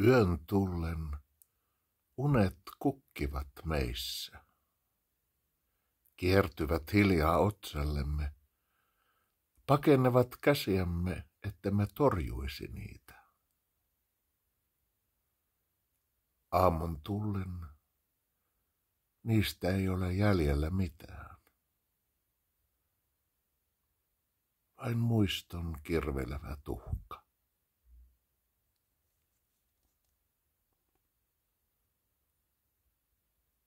Yön tullen unet kukkivat meissä. Kiertyvät hiljaa otsellemme, pakennevat käsiämme, että me torjuisi niitä. Aamun tullen niistä ei ole jäljellä mitään. Vain muiston kirvelevä tuhka.